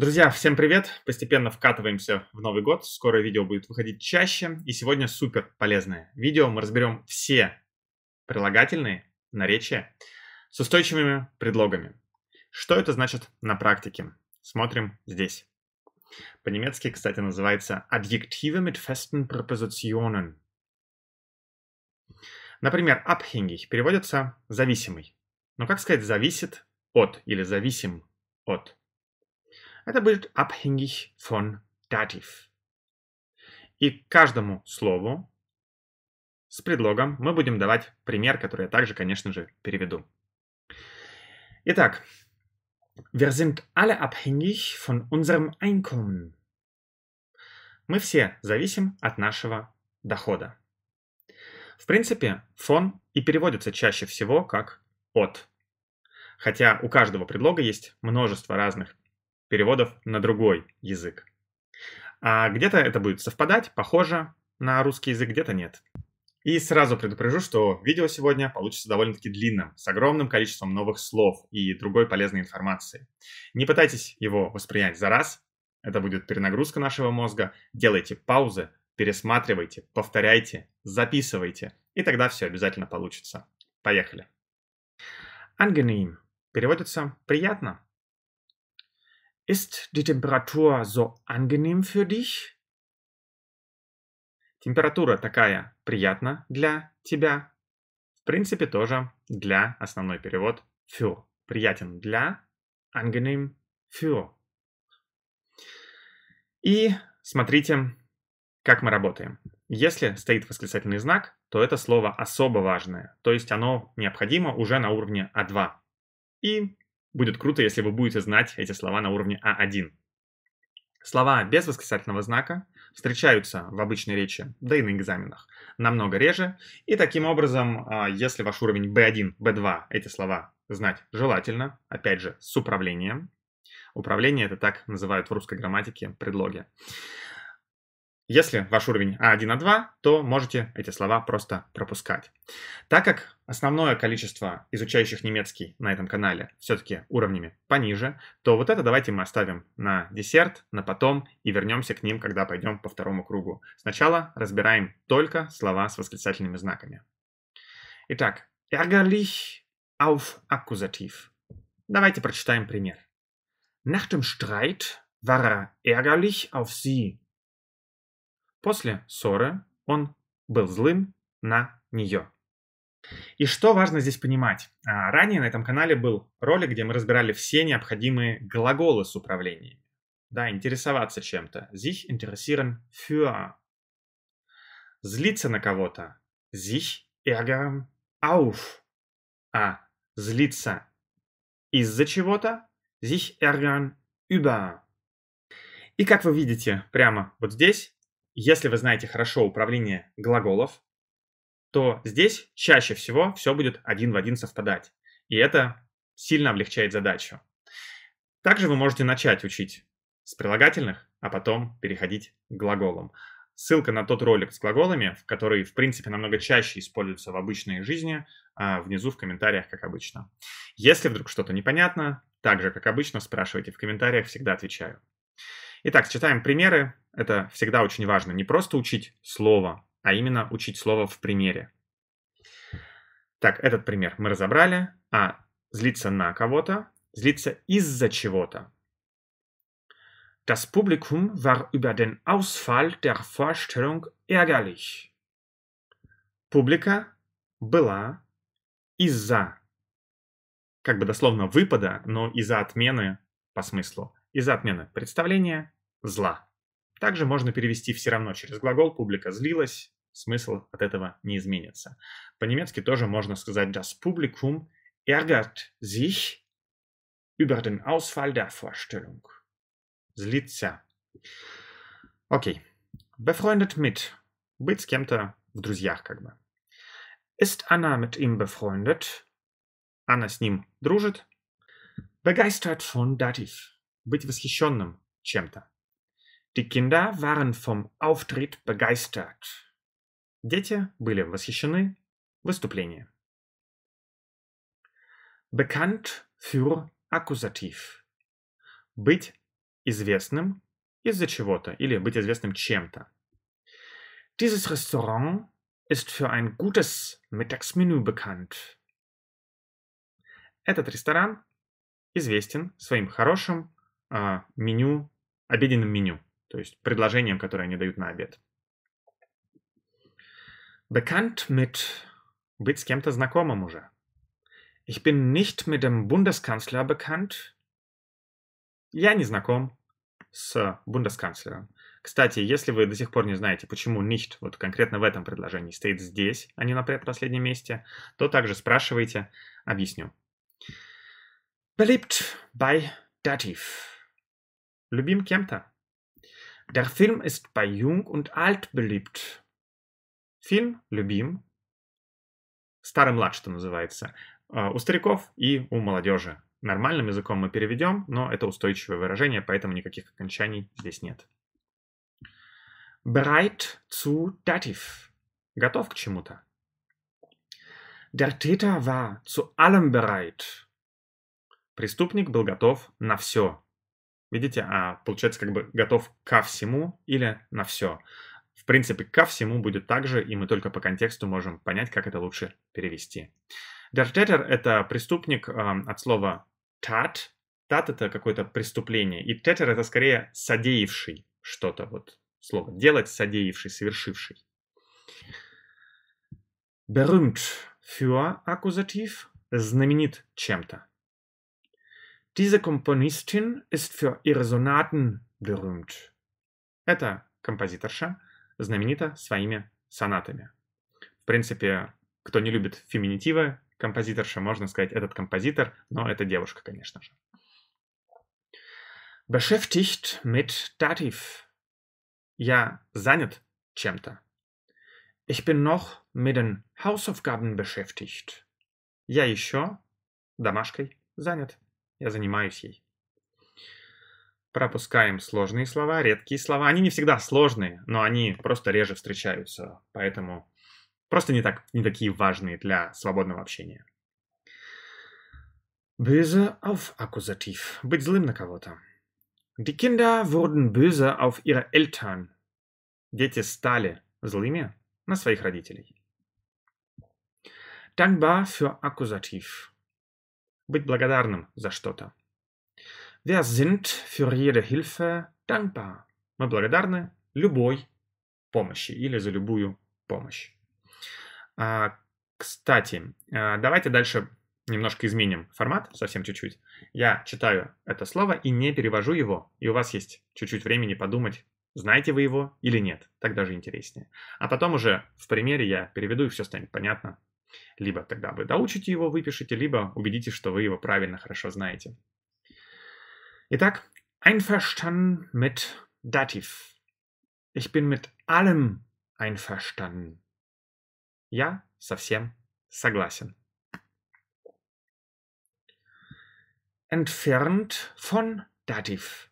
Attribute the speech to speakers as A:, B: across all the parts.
A: Друзья, всем привет! Постепенно вкатываемся в Новый год. Скоро видео будет выходить чаще. И сегодня супер полезное видео. Мы разберем все прилагательные наречия с устойчивыми предлогами. Что это значит на практике? Смотрим здесь. По-немецки, кстати, называется «Adjektive mit festen Präpositionen». Например, «abhängig» переводится «зависимый». Но как сказать «зависит от» или «зависим от»? Это будет abhängig von Dativ. И каждому слову с предлогом мы будем давать пример, который я также, конечно же, переведу. Итак, wir sind alle abhängig von unserem Einkommen. Мы все зависим от нашего дохода. В принципе, фон и переводится чаще всего как от. Хотя у каждого предлога есть множество разных переводов на другой язык. А где-то это будет совпадать, похоже на русский язык, где-то нет. И сразу предупрежу, что видео сегодня получится довольно-таки длинным, с огромным количеством новых слов и другой полезной информации. Не пытайтесь его воспринять за раз, это будет перенагрузка нашего мозга. Делайте паузы, пересматривайте, повторяйте, записывайте, и тогда все обязательно получится. Поехали. Ангеним переводится «приятно», Ist die Temperatur so angenehm für dich? Температура такая приятна для тебя. В принципе, тоже для основной перевод für. Приятен для, angenehm für. И смотрите, как мы работаем. Если стоит восклицательный знак, то это слово особо важное, то есть оно необходимо уже на уровне А2. И Будет круто, если вы будете знать эти слова на уровне А1. Слова без восклицательного знака встречаются в обычной речи, да и на экзаменах, намного реже. И таким образом, а, если ваш уровень B1, B2, эти слова знать желательно, опять же, с управлением. Управление это так называют в русской грамматике предлоги. Если ваш уровень А1, А2, то можете эти слова просто пропускать. Так как основное количество изучающих немецкий на этом канале все-таки уровнями пониже, то вот это давайте мы оставим на десерт, на потом и вернемся к ним, когда пойдем по второму кругу. Сначала разбираем только слова с восклицательными знаками. Итак, ärgerlich auf Akkusativ. Давайте прочитаем пример. Nach dem Streit war er ärgerlich auf sie После ссоры он был злым на нее. И что важно здесь понимать? А, ранее на этом канале был ролик, где мы разбирали все необходимые глаголы с управлением. Да, интересоваться чем-то. Sich interessieren für. Злиться на кого-то. Sich ärgern auf. А злиться из-за чего-то. Sich ärgern über. И как вы видите прямо вот здесь, если вы знаете хорошо управление глаголов, то здесь чаще всего все будет один в один совпадать. И это сильно облегчает задачу. Также вы можете начать учить с прилагательных, а потом переходить к глаголам. Ссылка на тот ролик с глаголами, который, в принципе, намного чаще используется в обычной жизни, а, внизу в комментариях, как обычно. Если вдруг что-то непонятно, также, как обычно, спрашивайте в комментариях, всегда отвечаю. Итак, читаем примеры. Это всегда очень важно. Не просто учить слово, а именно учить слово в примере. Так, этот пример мы разобрали. А. Злиться на кого-то. Злиться из-за чего-то. Das Publikum war über den Ausfall der Vorstellung ärgerlich. Публика была из-за, как бы дословно, выпада, но из-за отмены по смыслу из за отмены представления зла. Также можно перевести все равно через глагол «публика злилась», смысл от этого не изменится. По-немецки тоже можно сказать «das Publikum ärgert sich über den Ausfall der Vorstellung». Злиться. Окей. Befreundet mit. Быть с кем-то в друзьях как бы. Ist Anna mit ihm befreundet? Анна с ним дружит. Begeistert von Dativ быть восхищенным чем-то. Die Kinder waren vom Auftritt begeistert. Дети были восхищены выступлением. Bekannt für Akkusativ. Быть известным из-за чего-то или быть известным чем-то. Dieses Restaurant ist für ein gutes Mittagsmenü bekannt. Этот ресторан известен своим хорошим а, меню, обеденным меню, то есть предложением, которое они дают на обед. Bekannt mit быть с кем-то знакомым уже. Ich bin nicht mit dem Bundeskanzler bekannt. Я не знаком с бундесканцлером. Кстати, если вы до сих пор не знаете, почему nicht вот конкретно в этом предложении стоит здесь, а не на предпоследнем месте, то также спрашивайте, объясню. Beliebt bei Dativ. Любим кем-то. Der Film ist bei Jung und Alt beliebt. Фильм любим. Старый млад, что называется. А, у стариков и у молодежи. Нормальным языком мы переведем, но это устойчивое выражение, поэтому никаких окончаний здесь нет. Bereit zu Dativ. Готов к чему-то. Der Täter war zu allem bereit. Преступник был готов на все. Видите, а получается как бы готов ко всему или на все. В принципе, ко всему будет также, и мы только по контексту можем понять, как это лучше перевести. Дертетер — это преступник э, от слова «тат». «Тат» — это какое-то преступление, и «тетер» — это скорее содеявший что-то, вот слово «делать», содеявший, совершивший. Berühmt für аккузатив — знаменит чем-то. Diese Komponistin ist für ihre Sonaten berühmt. Эта композиторша знаменита своими сонатами. В принципе, кто не любит феминитивы, композиторша, можно сказать, этот композитор, но это девушка, конечно же. Beschäftigt mit Dativ. Я занят чем-то. Ich bin noch mit den Hausaufgaben beschäftigt. Я еще домашкой занят. Я занимаюсь ей. Пропускаем сложные слова, редкие слова. Они не всегда сложные, но они просто реже встречаются, поэтому просто не, так, не такие важные для свободного общения. Böse auf Akkusativ. Быть злым на кого-то. Die Kinder wurden böse auf ihre Eltern. Дети стали злыми на своих родителей. Dankbar für Akkusativ быть благодарным за что-то. Wir sind für jede Hilfe dankbar. Мы благодарны любой помощи или за любую помощь. А, кстати, а, давайте дальше немножко изменим формат, совсем чуть-чуть. Я читаю это слово и не перевожу его, и у вас есть чуть-чуть времени подумать, знаете вы его или нет. Так даже интереснее. А потом уже в примере я переведу, и все станет понятно, либо тогда вы доучите его, выпишите, либо убедитесь, что вы его правильно хорошо знаете. Итак, einverstanden mit Dativ. Ich bin mit allem einverstanden. Я совсем согласен. Entfernt von Dativ.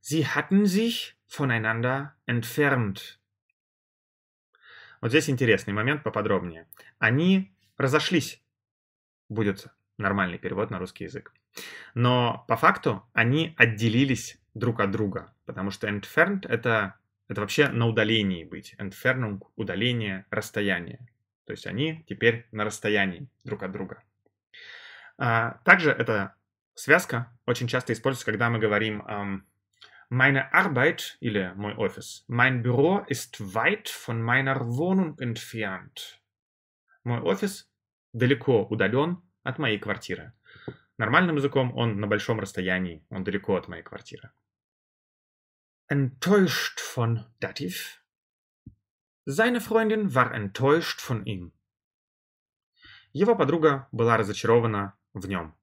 A: Sie hatten sich voneinander entfernt. Вот здесь интересный момент поподробнее. Они разошлись. Будет нормальный перевод на русский язык. Но по факту они отделились друг от друга, потому что entfernt — это, это вообще на удалении быть. Entfernung — удаление, расстояние. То есть они теперь на расстоянии друг от друга. А, также эта связка очень часто используется, когда мы говорим эм, Meine Arbeit или мой офис, mein Büro ist weit von meiner Wohnung entfernt. Мой офис далеко удален от моей квартиры. Нормальным языком он на большом расстоянии, он далеко от моей квартиры. Enttäuscht von Dativ. Seine Freundin war enttäuscht von ihm. Его подруга была разочарована в нем.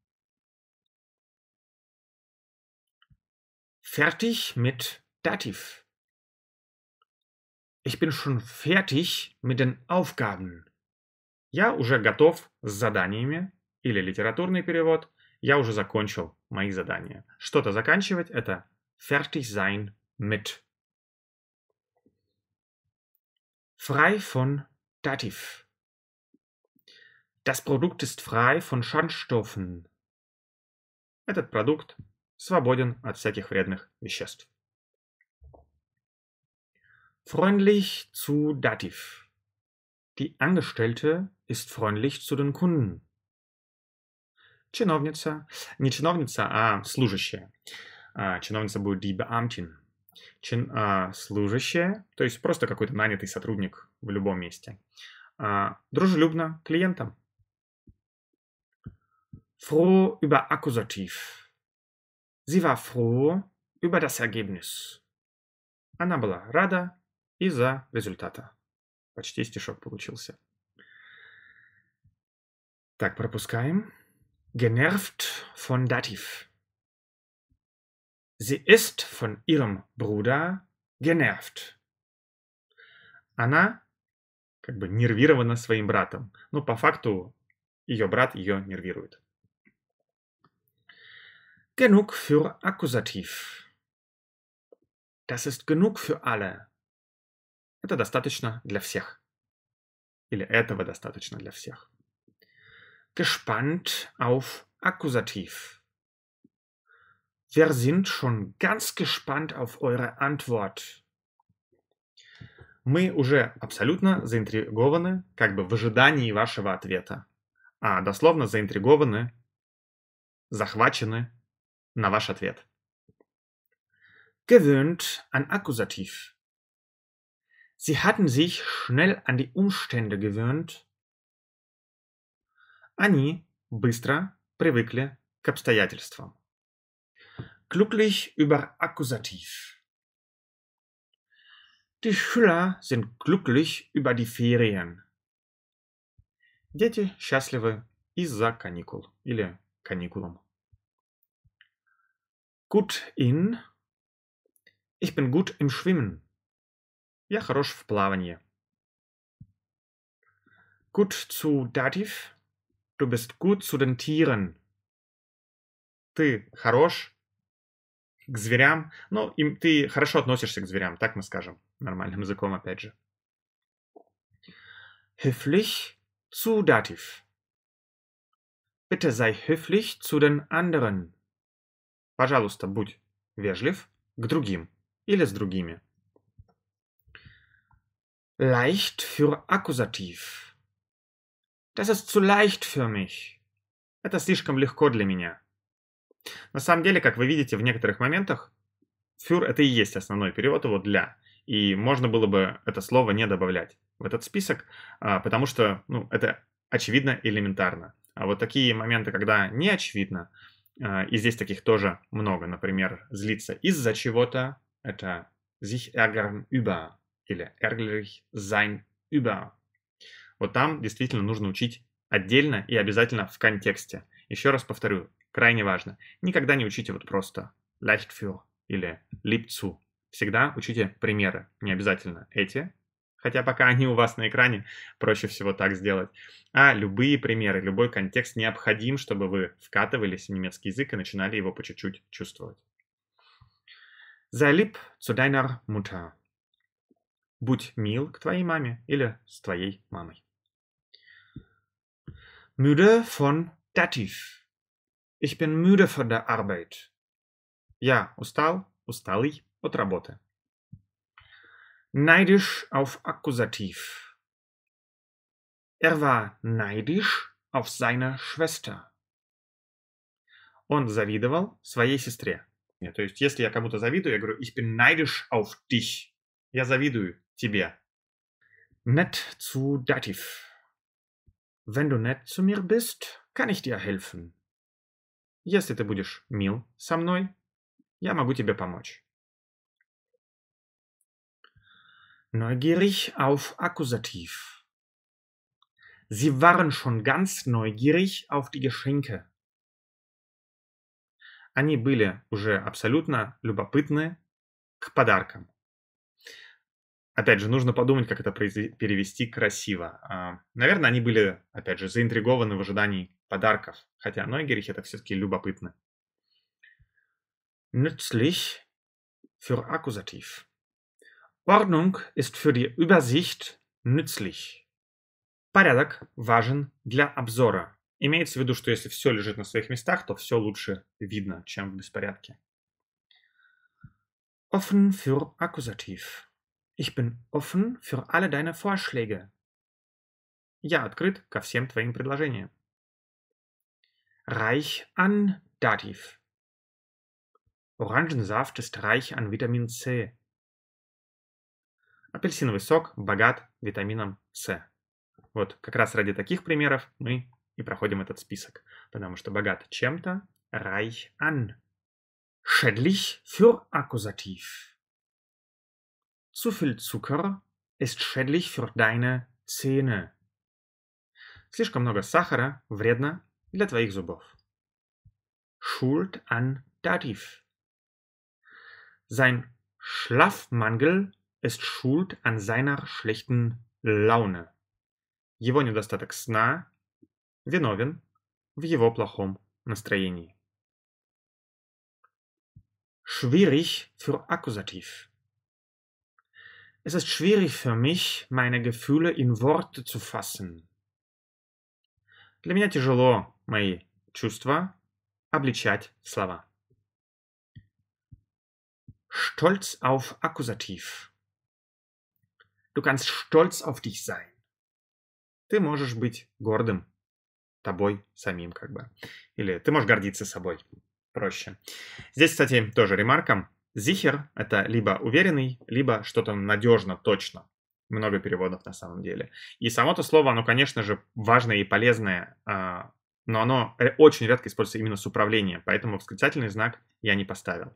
A: fertig mit Dativ. Ich bin schon fertig mit den Aufgaben. Я уже готов с заданиями или литературный перевод. Я уже закончил мои задания. Что-то заканчивать – это fertig sein mit. Frei von Dativ. Das Produkt ist frei von Schadstoffen. Этот продукт свободен от всяких вредных веществ. Freundlich zu Dativ. Die Angestellte ist freundlich zu den Kunden. Чиновница. Не чиновница, а служащая. А, чиновница будет die Beamtin. Чин, а, служащая, то есть просто какой-то нанятый сотрудник в любом месте. А, дружелюбно клиентам. Froh über Akkusativ. Sie war froh über das Ergebnis. Она была рада из-за результата. Почти стишок получился. Так, пропускаем. Genervt von Dativ. Sie ist von ihrem Bruder genervt. Она как бы нервирована своим братом. Но ну, по факту ее брат ее нервирует genug für Akkusativ. Das ist genug für alle. Это достаточно для всех. Или этого достаточно для всех. Gespannt auf Akkusativ. Wir sind schon ganz gespannt auf eure Antwort. Мы уже абсолютно заинтригованы, как бы в ожидании вашего ответа. А дословно заинтригованы, захвачены на ваш ответ. Gewöhnt an Akkusativ. Sie hatten sich schnell an die Umstände gewöhnt. Ani, быстро привыкли к обстоятельствам. Glücklich über Akkusativ. Die Schüler sind glücklich über die Ferien. Дети счастливы из-за каникул или каникулам gut in. Ich bin gut im Schwimmen. Я хорош в плавании. Gut zu Dativ. Du bist gut zu den Tieren. Ты хорош к зверям. Ну, им, ты хорошо относишься к зверям, так мы скажем нормальным языком опять же. Höflich zu Dativ. Bitte sei höflich zu den anderen. Пожалуйста, будь вежлив к другим или с другими. Leicht für Akkusativ. Das ist zu leicht für mich. Это слишком легко для меня. На самом деле, как вы видите, в некоторых моментах für это и есть основной перевод его для. И можно было бы это слово не добавлять в этот список, а, потому что ну, это очевидно элементарно. А вот такие моменты, когда не очевидно, а, и здесь таких тоже много. Например, злиться из-за чего-то — это sich ärgern über или ärgerlich sein über. Вот там действительно нужно учить отдельно и обязательно в контексте. Еще раз повторю, крайне важно. Никогда не учите вот просто leicht für или lieb zu. Всегда учите примеры, не обязательно эти, хотя пока они у вас на экране, проще всего так сделать. А любые примеры, любой контекст необходим, чтобы вы вкатывались в немецкий язык и начинали его по чуть-чуть чувствовать. Sei lieb zu deiner Mutter. Будь мил к твоей маме или с твоей мамой. Müde von Dativ. Ich bin müde von der Arbeit. Я устал, усталый от работы. Neidisch auf Akkusativ. Er war neidisch auf seine Schwester. Он завидовал своей сестре. Нет, то есть, если я кому-то завидую, я говорю, ich bin neidisch auf dich. Я завидую тебе. Nett zu Dativ. Wenn du nett zu mir bist, kann ich dir helfen. Если ты будешь мил со мной, я могу тебе помочь. Neugierig auf Akkusativ. Sie waren schon ganz neugierig auf die Geschenke. Они были уже абсолютно любопытны к подаркам. Опять же, нужно подумать, как это перевести красиво. А, Наверное, они были, опять же, заинтригованы в ожидании подарков, хотя Neugierig это все-таки любопытно. Nützlich für Akkusativ. Ordnung ist für die Übersicht nützlich. Порядок важен для обзора. Имеется в виду, что если все лежит на своих местах, то все лучше видно, чем в беспорядке. Offen für Akkusativ. Ich bin offen für alle deine Vorschläge. Я открыт ко всем твоим предложениям. Reich an Dativ. Orangensaft ist reich an Vitamin C. Апельсиновый сок богат витамином С. Вот как раз ради таких примеров мы и проходим этот список, потому что богат чем-то reich an. Schädlich für Akkusativ. Zu viel Zucker ist schädlich für deine Zähne. Слишком много сахара вредно для твоих зубов. Schuld an Dativ. Sein Schlafmangel ist schuld an seiner schlechten Laune. Его недостаток сна виновен в его плохом настроении. Schwierig für Akkusativ. Es ist schwierig für mich, meine Gefühle in Worte zu fassen. Для меня тяжело мои чувства обличать слова. Stolz auf Akkusativ. Du kannst stolz auf dich sein. Ты можешь быть гордым тобой самим, как бы. Или ты можешь гордиться собой. Проще. Здесь, кстати, тоже ремарка. Зихер — это либо уверенный, либо что-то надежно, точно. Много переводов на самом деле. И само то слово, оно, конечно же, важное и полезное а, но оно очень редко используется именно с управлением, поэтому восклицательный знак я не поставил.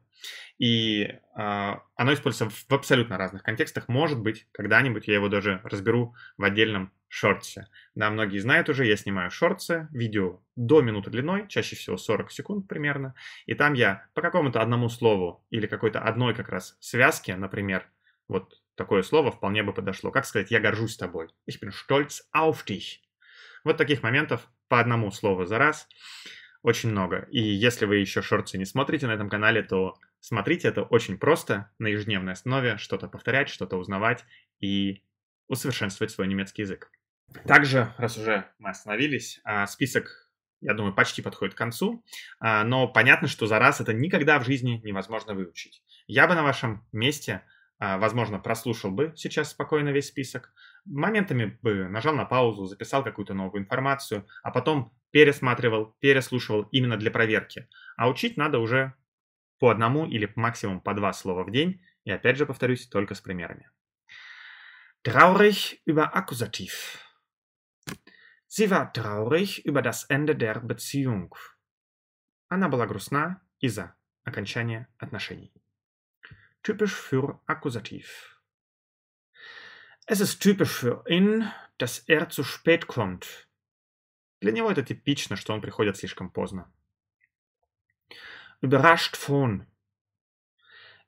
A: И э, оно используется в абсолютно разных контекстах. Может быть, когда-нибудь я его даже разберу в отдельном шортсе. Да, многие знают уже, я снимаю шортсы, видео до минуты длиной, чаще всего 40 секунд примерно, и там я по какому-то одному слову или какой-то одной как раз связке, например, вот такое слово вполне бы подошло. Как сказать «я горжусь тобой»? Ich bin stolz auf dich. Вот таких моментов по одному слову за раз. Очень много. И если вы еще шорты не смотрите на этом канале, то смотрите, это очень просто, на ежедневной основе, что-то повторять, что-то узнавать и усовершенствовать свой немецкий язык. Также, раз уже мы остановились, а, список, я думаю, почти подходит к концу, а, но понятно, что за раз это никогда в жизни невозможно выучить. Я бы на вашем месте, а, возможно, прослушал бы сейчас спокойно весь список, моментами бы нажал на паузу, записал какую-то новую информацию, а потом пересматривал, переслушивал именно для проверки. А учить надо уже по одному или максимум по два слова в день, и опять же повторюсь, только с примерами. Traurig über Akkusativ. Sie war traurig über das Ende der Beziehung. Она была грустна из-за окончания отношений. Typisch für Akkusativ. Es ist typisch für ihn, dass er zu спät kommt. Для него это типично, что он приходит слишком поздно. Überrascht von.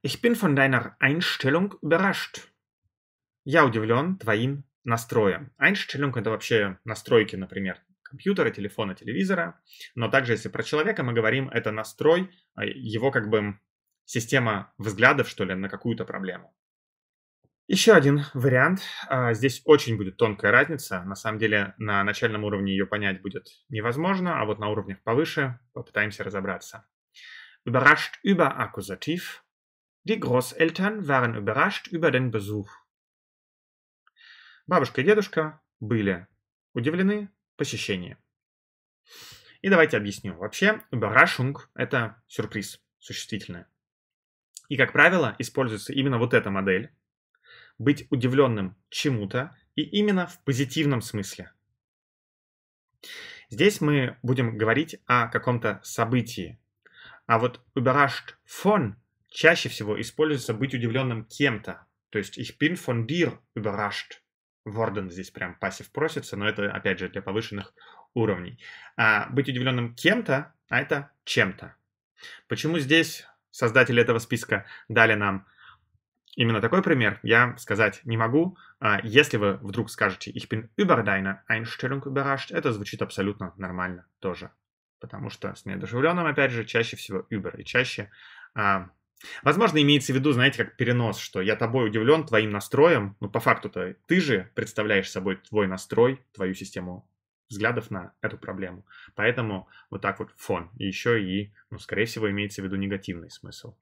A: Ich bin von deiner Einstellung überrascht. Я удивлен твоим настроем. Einstellung — это вообще настройки, например, компьютера, телефона, телевизора. Но также, если про человека мы говорим, это настрой, а его как бы система взглядов, что ли, на какую-то проблему. Еще один вариант. А, здесь очень будет тонкая разница. На самом деле на начальном уровне ее понять будет невозможно, а вот на уровнях повыше попытаемся разобраться. Überrascht über Akkusativ. Die Großeltern waren überrascht über den Besuch. Бабушка и дедушка были удивлены посещением. И давайте объясню. Вообще, überraschung – это сюрприз, существительное. И, как правило, используется именно вот эта модель – быть удивленным чему-то, и именно в позитивном смысле. Здесь мы будем говорить о каком-то событии. А вот überrascht von чаще всего используется быть удивленным кем-то. То есть ich bin von dir überrascht. Worden здесь прям пассив просится, но это, опять же, для повышенных уровней. А быть удивленным кем-то, а это чем-то. Почему здесь создатели этого списка дали нам Именно такой пример я сказать не могу. А, если вы вдруг скажете «Ich bin über deine Einstellung überrascht», это звучит абсолютно нормально тоже. Потому что с неодушевленным, опять же, чаще всего «über» и чаще... А, возможно, имеется в виду, знаете, как перенос, что я тобой удивлен твоим настроем, но ну, по факту-то ты же представляешь собой твой настрой, твою систему взглядов на эту проблему. Поэтому вот так вот фон. И еще и, ну, скорее всего, имеется в виду негативный смысл.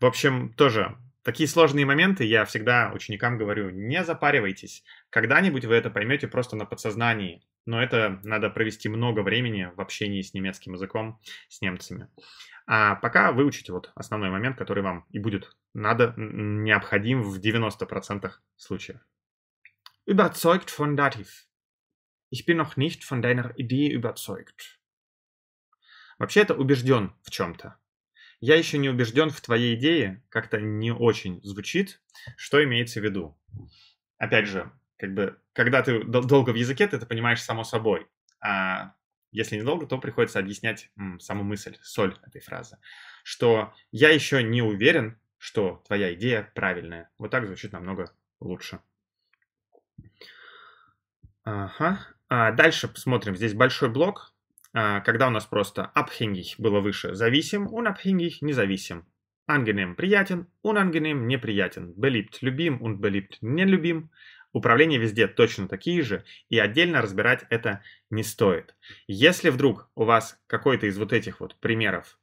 A: В общем, тоже такие сложные моменты я всегда ученикам говорю, не запаривайтесь. Когда-нибудь вы это поймете просто на подсознании. Но это надо провести много времени в общении с немецким языком, с немцами. А пока выучите вот основной момент, который вам и будет надо, необходим в 90% случаев. Überzeugt von Dativ. Ich bin noch nicht von deiner Idee überzeugt. Вообще это убежден в чем-то. Я еще не убежден в твоей идее, как-то не очень звучит, что имеется в виду. Опять же, как бы, когда ты долго в языке, ты это понимаешь само собой. А если недолго, то приходится объяснять м, саму мысль, соль этой фразы, что я еще не уверен, что твоя идея правильная. Вот так звучит намного лучше. Ага. А дальше посмотрим. Здесь большой блок. А, когда у нас просто abhängig было выше зависим, unabhängig независим. Angenehm приятен, unangenehm неприятен, beliebt любим, und beliebt нелюбим. Управления везде точно такие же, и отдельно разбирать это не стоит. Если вдруг у вас какой-то из вот этих вот примеров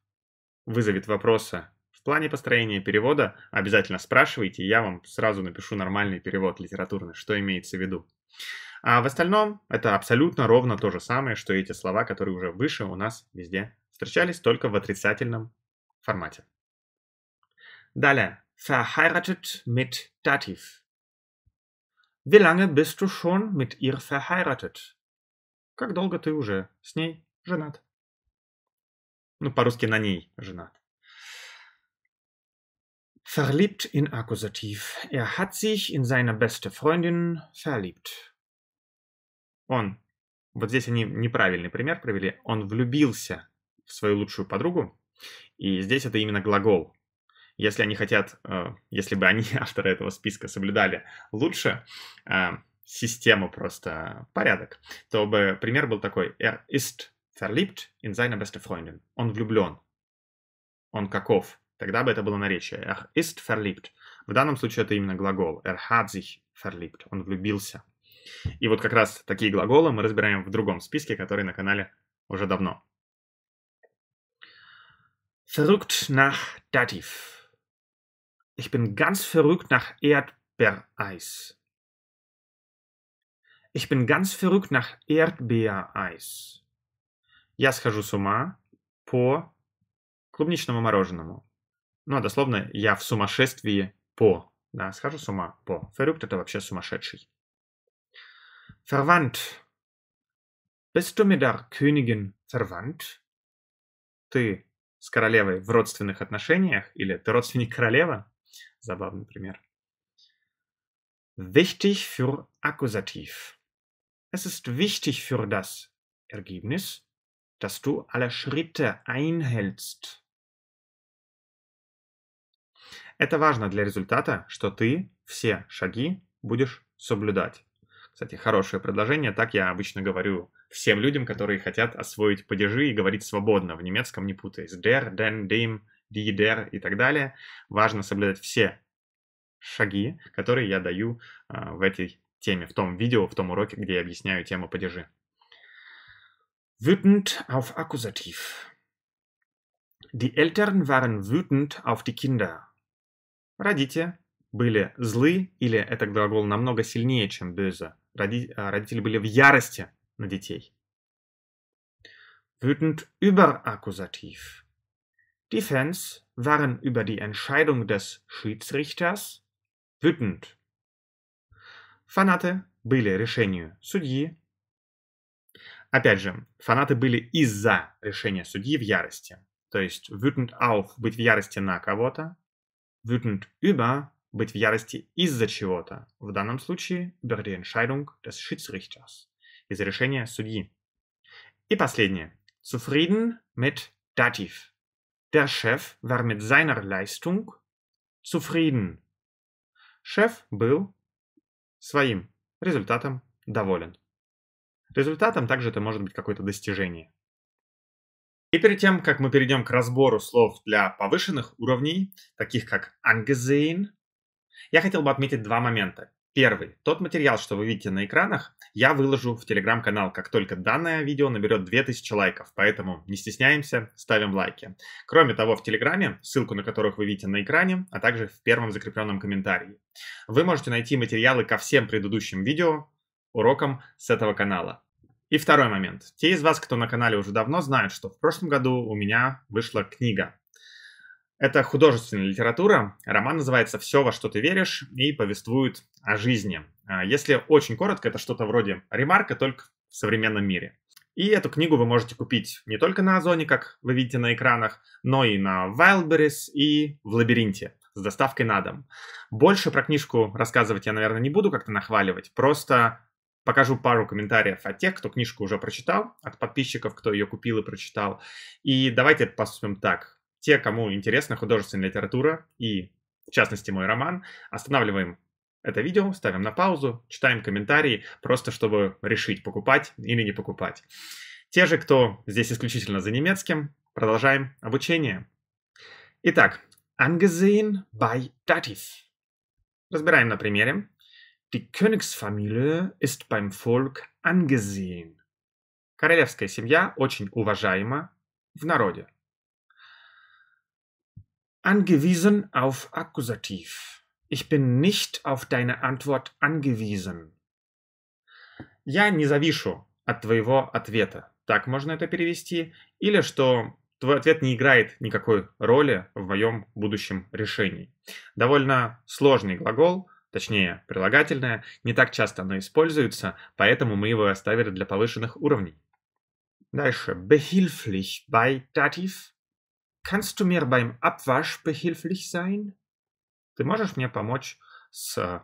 A: вызовет вопросы в плане построения перевода, обязательно спрашивайте, я вам сразу напишу нормальный перевод литературный, что имеется в виду. А в остальном это абсолютно ровно то же самое, что и эти слова, которые уже выше у нас везде встречались, только в отрицательном формате. Далее. Verheiratet mit Dativ. Wie lange bist du schon mit ihr verheiratet? Как долго ты уже с ней женат? Ну, по-русски на ней женат. Verliebt in Akkusativ. Er hat sich in seine beste Freundin verliebt он, вот здесь они неправильный пример провели, он влюбился в свою лучшую подругу, и здесь это именно глагол. Если они хотят, э, если бы они, авторы этого списка, соблюдали лучше э, систему просто, порядок, то бы пример был такой. Er ist verliebt in seine beste Freundin. Он влюблен. Он каков. Тогда бы это было наречие. Er ist verliebt. В данном случае это именно глагол. Er hat sich verliebt. Он влюбился. И вот как раз такие глаголы мы разбираем в другом списке, который на канале уже давно. Verrückt nach Dativ. Ich bin ganz verrückt nach Erdbeereis. Ich bin ganz verrückt nach Erdbeereis. Я схожу с ума по клубничному мороженому. Ну, а дословно, я в сумасшествии по. Да, схожу с ума по. Ферюкт это вообще сумасшедший. Verwandt. Bist du mit der Königin verwandt? Ты с королевой в родственных отношениях или ты родственник королевы? Забавный пример. Wichtig für Akkusativ. Es ist wichtig für das Ergebnis, dass du alle Schritte einhältst. Это важно для результата, что ты все шаги будешь соблюдать. Кстати, хорошее предложение. Так я обычно говорю всем людям, которые хотят освоить падежи и говорить свободно в немецком, не путаясь. Der, den, dem, die, der и так далее. Важно соблюдать все шаги, которые я даю э, в этой теме, в том видео, в том уроке, где я объясняю тему падежи. Wütend auf Akkusativ. Die Eltern waren wütend auf die Kinder. Родители были злы, или этот глагол намного сильнее, чем böse. Роди, родители были в ярости на детей. Wütend überakkusativ. Die Fans waren über die Entscheidung des Schiedsrichters wütend. Фанаты были решению судьи. Опять же, фанаты были из-за решения судьи в ярости. То есть wütend auf, быть в ярости на кого-то. Wütend über быть в ярости из-за чего-то, в данном случае über die Entscheidung des Schiedsrichters, из-за решения судьи. И последнее. Zufrieden mit Dativ. Der Chef war mit seiner Leistung zufrieden. Шеф был своим результатом доволен. Результатом также это может быть какое-то достижение. И перед тем, как мы перейдем к разбору слов для повышенных уровней, таких как angesehen, я хотел бы отметить два момента. Первый. Тот материал, что вы видите на экранах, я выложу в телеграм-канал, как только данное видео наберет 2000 лайков, поэтому не стесняемся, ставим лайки. Кроме того, в телеграме, ссылку на которых вы видите на экране, а также в первом закрепленном комментарии, вы можете найти материалы ко всем предыдущим видео, урокам с этого канала. И второй момент. Те из вас, кто на канале уже давно, знают, что в прошлом году у меня вышла книга это художественная литература. Роман называется «Все, во что ты веришь» и повествует о жизни. А, если очень коротко, это что-то вроде ремарка, только в современном мире. И эту книгу вы можете купить не только на Озоне, как вы видите на экранах, но и на Wildberries и в Лабиринте с доставкой на дом. Больше про книжку рассказывать я, наверное, не буду как-то нахваливать, просто покажу пару комментариев от тех, кто книжку уже прочитал, от подписчиков, кто ее купил и прочитал. И давайте поступим так те, кому интересна художественная литература и, в частности, мой роман, останавливаем это видео, ставим на паузу, читаем комментарии, просто чтобы решить, покупать или не покупать. Те же, кто здесь исключительно за немецким, продолжаем обучение. Итак, angesehen bei Dativ. Разбираем на примере. Die Königsfamilie ist beim Volk angesehen. Королевская семья очень уважаема в народе. Angewiesen auf Akkusativ. Ich bin nicht auf deine Antwort angewiesen. Я не завишу от твоего ответа. Так можно это перевести. Или что твой ответ не играет никакой роли в моем будущем решении. Довольно сложный глагол, точнее прилагательное, не так часто оно используется, поэтому мы его оставили для повышенных уровней. Дальше. Behilflich bei Dativ Kannst du mir beim Abwasch behilflich sein? Ты можешь мне помочь с э,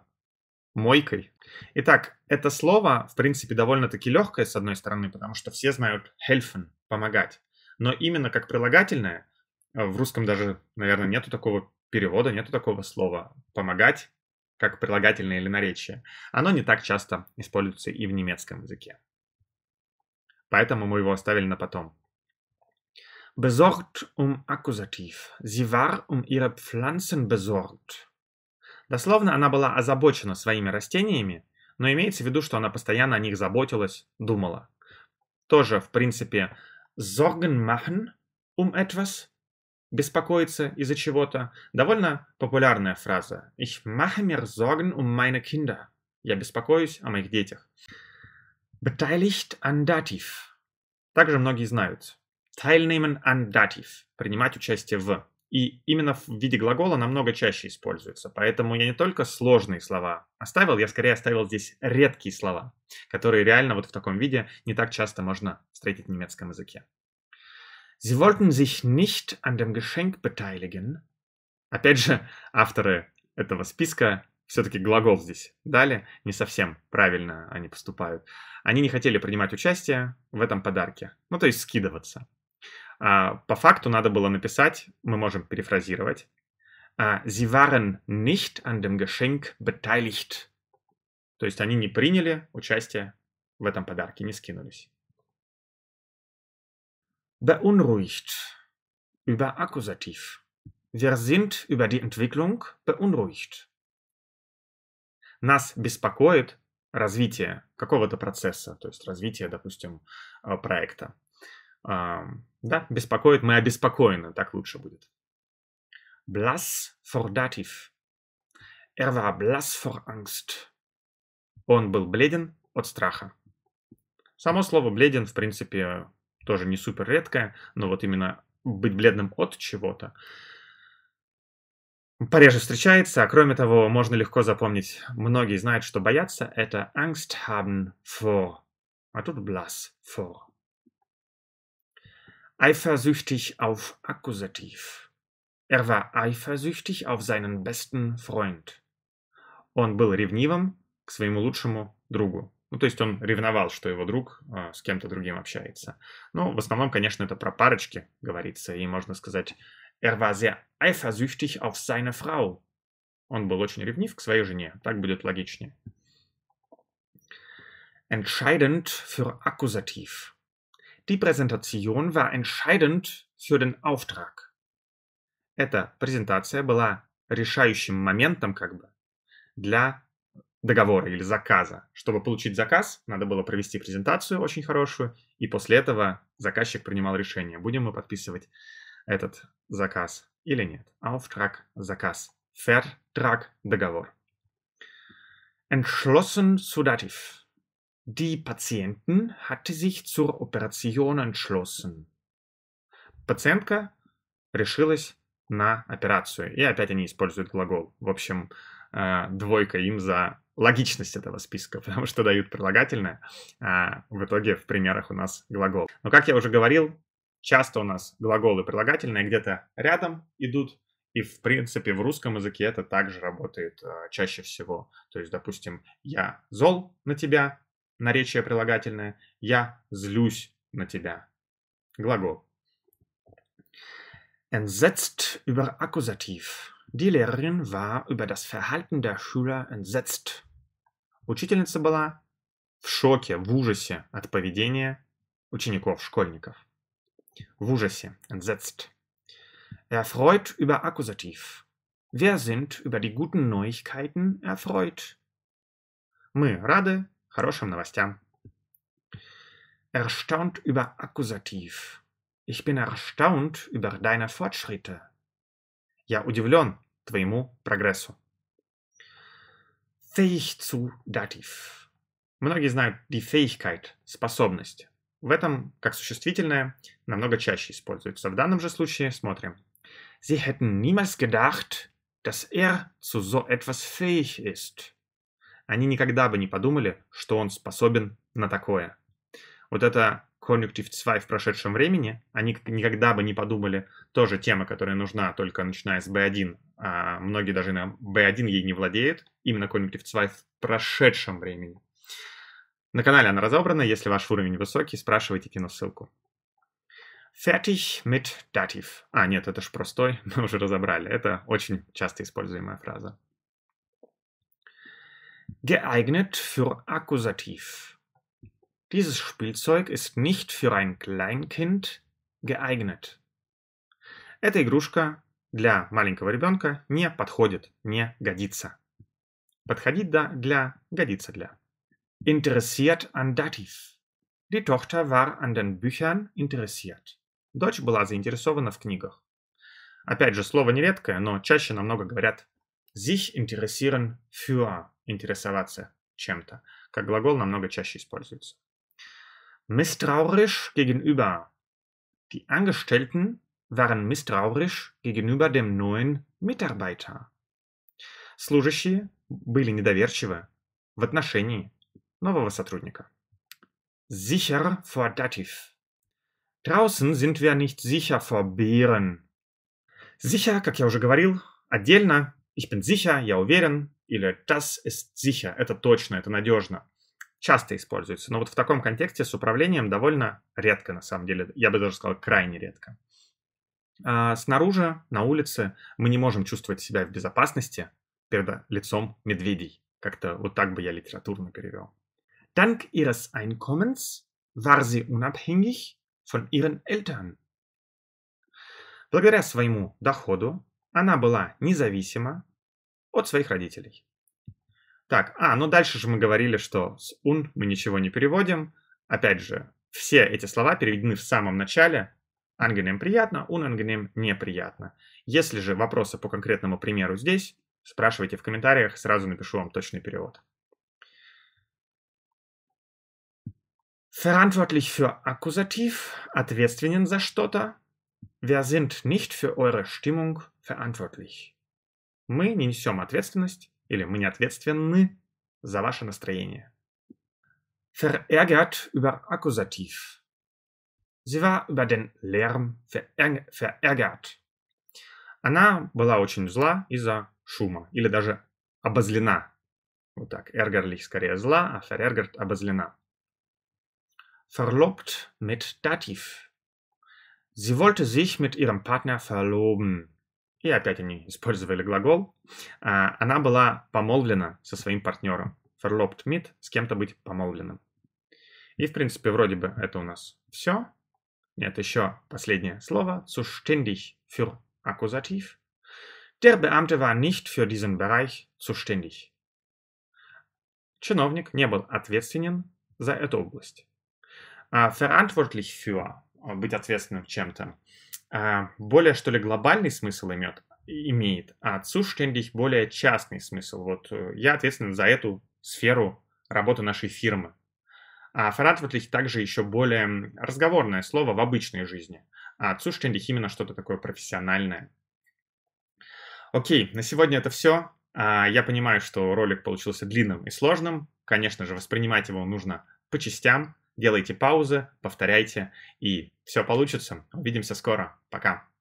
A: мойкой? Итак, это слово, в принципе, довольно-таки легкое, с одной стороны, потому что все знают helfen, помогать. Но именно как прилагательное, э, в русском даже, наверное, нету такого перевода, нету такого слова помогать, как прилагательное или наречие. Оно не так часто используется и в немецком языке. Поэтому мы его оставили на потом. Besorgt um аккузатив. Sie war um ihre Pflanzen besorgt. Дословно она была озабочена своими растениями, но имеется в виду, что она постоянно о них заботилась, думала. Тоже, в принципе, Sorgen machen um etwas беспокоиться из-за чего-то. Довольно популярная фраза. Ich mache mir Sorgen um meine Kinder. Я беспокоюсь о моих детях. Beteiligt an Dativ. Также многие знают. Teilnehmen an Dativ – принимать участие в. И именно в виде глагола намного чаще используется. Поэтому я не только сложные слова оставил, я скорее оставил здесь редкие слова, которые реально вот в таком виде не так часто можно встретить в немецком языке. Sie wollten sich nicht an dem Geschenk beteiligen. Опять же, авторы этого списка все-таки глагол здесь дали, не совсем правильно они поступают. Они не хотели принимать участие в этом подарке, ну то есть скидываться. А, по факту надо было написать, мы можем перефразировать, а, «Sie waren nicht an dem Geschenk beteiligt». То есть они не приняли участие в этом подарке, не скинулись. Beunruhigt über Akkusativ. Wir sind über die Entwicklung beunruhigt. Нас беспокоит развитие какого-то процесса, то есть развитие, допустим, а, проекта да, беспокоит, мы обеспокоены, так лучше будет. Blass vor Dativ. Er war blass vor Angst. Он был бледен от страха. Само слово «бледен», в принципе, тоже не супер редкое, но вот именно быть бледным от чего-то пореже встречается, а кроме того, можно легко запомнить. Многие знают, что бояться — это angst haben for, а тут blass vor eifersüchtig auf Akkusativ. Er war eifersüchtig auf seinen besten Freund. Он был ревнивым к своему лучшему другу. Ну, то есть он ревновал, что его друг э, с кем-то другим общается. Ну, в основном, конечно, это про парочки говорится, и можно сказать, er war sehr eifersüchtig auf seine Frau. Он был очень ревнив к своей жене, так будет логичнее. Entscheidend für Akkusativ. Die Präsentation war entscheidend für den Auftrag. Эта презентация была решающим моментом как бы для договора или заказа. Чтобы получить заказ, надо было провести презентацию очень хорошую, и после этого заказчик принимал решение, будем мы подписывать этот заказ или нет. Auftrag, заказ. Vertrag, договор. Entschlossen zu Dativ. Die Patienten hatte sich zur Operation entschlossen. Пациентка решилась на операцию. И опять они используют глагол. В общем, э, двойка им за логичность этого списка, потому что дают прилагательное, а в итоге в примерах у нас глагол. Но, как я уже говорил, часто у нас глаголы прилагательные где-то рядом идут, и, в принципе, в русском языке это также работает э, чаще всего. То есть, допустим, я зол на тебя, Наречие прилагательное «я злюсь на тебя». Глагол. Entsetzt über Akkusativ. Die Lehrerin war über das Verhalten der Schüler entsetzt. Учительница была в шоке, в ужасе от поведения учеников, школьников. В ужасе, entsetzt. Erfreut über Akkusativ. Wir sind über die guten Neuigkeiten erfreut. Мы рады хорошим новостям. Erstaunt über Akkusativ. Ich bin erstaunt über deine Fortschritte. Я удивлен твоему прогрессу. Fähig zu Dativ. Многие знают die Fähigkeit, способность. В этом, как существительное, намного чаще используется. В данном же случае смотрим. Sie hätten niemals gedacht, dass er zu so etwas fähig ist они никогда бы не подумали, что он способен на такое. Вот это Conjunctive 2 в прошедшем времени, они никогда бы не подумали, тоже тема, которая нужна только начиная с B1, а многие даже на B1 ей не владеют, именно Conjunctive 2 в прошедшем времени. На канале она разобрана, если ваш уровень высокий, спрашивайте, кину ссылку. Fertig mit Dativ. А, нет, это же простой, мы уже разобрали. Это очень часто используемая фраза geeignet für Akkusativ. Dieses Spielzeug ist nicht für ein Kleinkind geeignet. Эта игрушка для маленького ребенка не подходит, не годится. Подходить да для, годится для. Interessiert an Dativ. Die Tochter war an den Büchern interessiert. Дочь была заинтересована в книгах. Опять же, слово нередкое, но чаще намного говорят sich interessieren für интересоваться чем-то, как глагол намного чаще используется. Misstrauisch gegenüber. Die Angestellten waren misstrauisch gegenüber dem neuen Mitarbeiter. Служащие были недоверчивы в отношении нового сотрудника. Sicher vor Dativ. Draußen sind wir nicht sicher vor Bären. Sicher, как я уже говорил, отдельно ich bin sicher, я уверен, или das ist sicher, это точно, это надежно, часто используется. Но вот в таком контексте с управлением довольно редко, на самом деле, я бы даже сказал, крайне редко. А снаружи, на улице, мы не можем чувствовать себя в безопасности перед лицом медведей. Как-то вот так бы я литературно перевел. Dank ihres Einkommens war sie unabhängig von ihren Eltern. Благодаря своему доходу она была независима от своих родителей. Так, а, ну дальше же мы говорили, что с «ун» мы ничего не переводим. Опять же, все эти слова переведены в самом начале. Ангенем приятно, «ун» ангенем неприятно. Если же вопросы по конкретному примеру здесь, спрашивайте в комментариях, сразу напишу вам точный перевод. Verantwortlich für Akkusativ, ответственен за что-то. Wir sind nicht für eure Stimmung verantwortlich. Мы не несем ответственность или мы не ответственны за ваше настроение. Verärgert über Akkusativ. Sie war über den Lärm verärgert. Она была очень зла из-за шума или даже обозлена. Вот так, ärgerlich скорее зла, а verärgert обозлена. Verlobt mit Dativ. Sie wollte sich mit ihrem Partner verloben и опять они использовали глагол, а, она была помолвлена со своим партнером. Verlobt mit, с кем-то быть помолвленным. И, в принципе, вроде бы это у нас все. Нет, еще последнее слово. Zuständig für Akkusativ. Der Beamte war nicht für diesen Bereich zuständig. Чиновник не был ответственен за эту область. А, verantwortlich für, быть ответственным чем-то. А, более, что ли, глобальный смысл имеет, имеет, а zuständig более частный смысл. Вот э, я ответственен за эту сферу работы нашей фирмы. А verantwortlich также еще более разговорное слово в обычной жизни. А zuständig именно что-то такое профессиональное. Окей, на сегодня это все. А, я понимаю, что ролик получился длинным и сложным. Конечно же, воспринимать его нужно по частям делайте паузы, повторяйте, и все получится. Увидимся скоро. Пока.